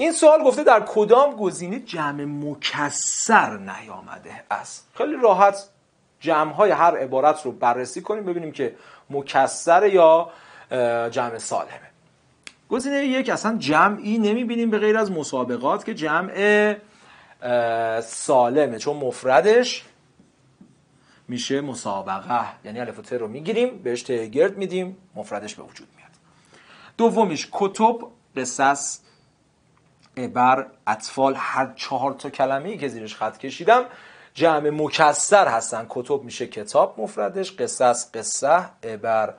این سوال گفته در کدام گزینه جمع مکسر نیامده است خیلی راحت جمع های هر عبارت رو بررسی کنیم ببینیم که مکسر یا جمع سالمه گزینه یک اصلا جمعی نمیبینیم به غیر از مسابقات که جمع سالمه چون مفردش میشه مسابقه یعنی الف رو میگیریم بهش ته میدیم مفردش به وجود میاد دومیش کتب قصص بر اطفال هر چهار تا کلمه ای که زیرش خط کشیدم جمع مکسر هستن کتب میشه کتاب مفردش قصص قصه ابر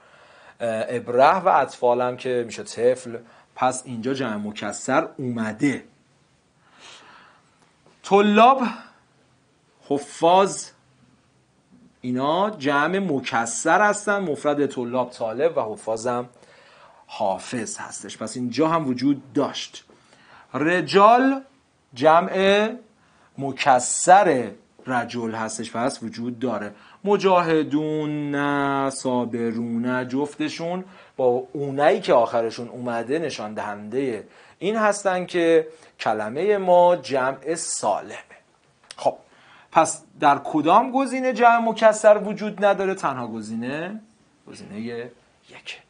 ابره و اطفالم که میشه طفل پس اینجا جمع مکسر اومده طلاب حفاظ اینا جمع مکسر هستن مفرد طلاب طالب و حفاظم حافظ هستش پس اینجا هم وجود داشت رجال جمع مکسر رجل هستش پس وجود داره مجاهدون صابرون جفتشون با اونایی که آخرشون اومده نشان دهنده این هستن که کلمه ما جمع سالمه خب پس در کدام گزینه جمع مکسر وجود نداره تنها گزینه گزینه یک